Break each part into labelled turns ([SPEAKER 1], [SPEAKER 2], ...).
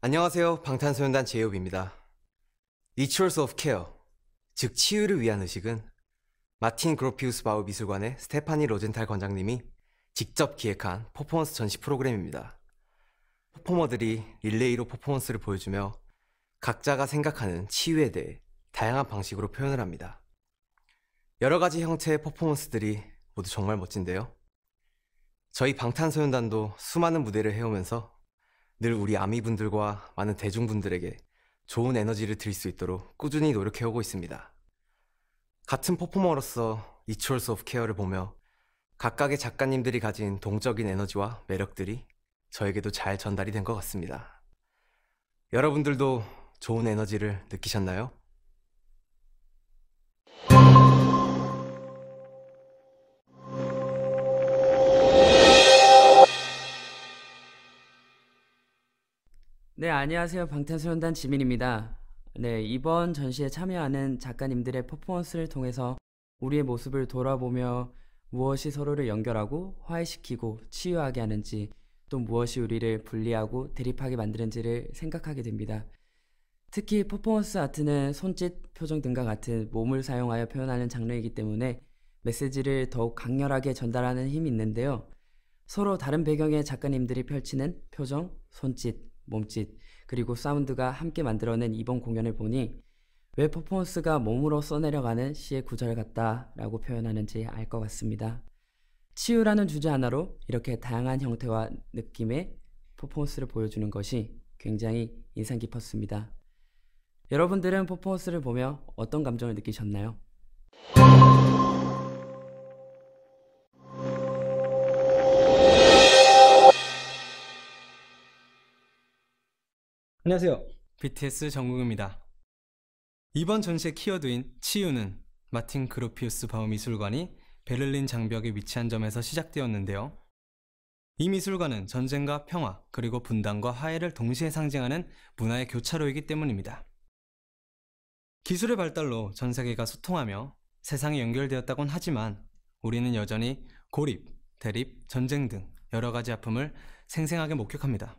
[SPEAKER 1] 안녕하세요. 방탄소년단 제이홉입니다. Rituals of Care, 즉 치유를 위한 의식은 마틴 그로피우스 바우 미술관의 스테파니 로젠탈 관장님이 직접 기획한 퍼포먼스 전시 프로그램입니다. 퍼포머들이 릴레이로 퍼포먼스를 보여주며 각자가 생각하는 치유에 대해 다양한 방식으로 표현을 합니다. 여러 가지 형태의 퍼포먼스들이 모두 정말 멋진데요. 저희 방탄소년단도 수많은 무대를 해오면서 늘 우리 아미분들과 많은 대중분들에게 좋은 에너지를 드릴 수 있도록 꾸준히 노력해오고 있습니다. 같은 퍼포머로서 이추얼스 오브 케어를 보며 각각의 작가님들이 가진 동적인 에너지와 매력들이 저에게도 잘 전달이 된 것 같습니다. 여러분들도 좋은 에너지를 느끼셨나요?
[SPEAKER 2] 네, 안녕하세요. 방탄소년단 지민입니다. 네, 이번 전시에 참여하는 작가님들의 퍼포먼스를 통해서 우리의 모습을 돌아보며 무엇이 서로를 연결하고 화해시키고 치유하게 하는지 또 무엇이 우리를 분리하고 대립하게 만드는지를 생각하게 됩니다. 특히 퍼포먼스 아트는 손짓, 표정 등과 같은 몸을 사용하여 표현하는 장르이기 때문에 메시지를 더욱 강렬하게 전달하는 힘이 있는데요. 서로 다른 배경의 작가님들이 펼치는 표정, 손짓, 몸짓, 그리고 사운드가 함께 만들어낸 이번 공연을 보니 왜 퍼포먼스가 몸으로 써내려가는 시의 구절 같다라고 표현하는지 알 것 같습니다. 치유라는 주제 하나로 이렇게 다양한 형태와 느낌의 퍼포먼스를 보여주는 것이 굉장히 인상 깊었습니다. 여러분들은 퍼포먼스를 보며 어떤 감정을 느끼셨나요?
[SPEAKER 3] 안녕하세요. BTS 정국입니다. 이번 전시의 키워드인 치유는 마틴 그로피우스 바우미술관이 베를린 장벽에 위치한 점에서 시작되었는데요. 이 미술관은 전쟁과 평화, 그리고 분단과 화해를 동시에 상징하는 문화의 교차로이기 때문입니다. 기술의 발달로 전 세계가 소통하며 세상이 연결되었다곤 하지만 우리는 여전히 고립, 대립, 전쟁 등 여러 가지 아픔을 생생하게 목격합니다.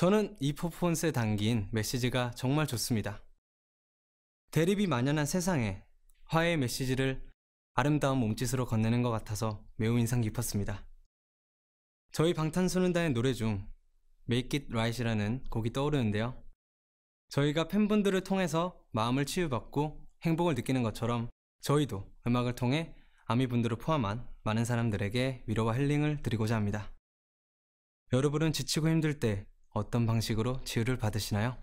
[SPEAKER 3] 저는 이 퍼포먼스에 담긴 메시지가 정말 좋습니다. 대립이 만연한 세상에 화해의 메시지를 아름다운 몸짓으로 건네는 것 같아서 매우 인상 깊었습니다. 저희 방탄소년단의 노래 중 Make It Right이라는 곡이 떠오르는데요. 저희가 팬분들을 통해서 마음을 치유받고 행복을 느끼는 것처럼 저희도 음악을 통해 아미분들을 포함한 많은 사람들에게 위로와 힐링을 드리고자 합니다. 여러분은 지치고 힘들 때 어떤 방식으로 치유를 받으시나요?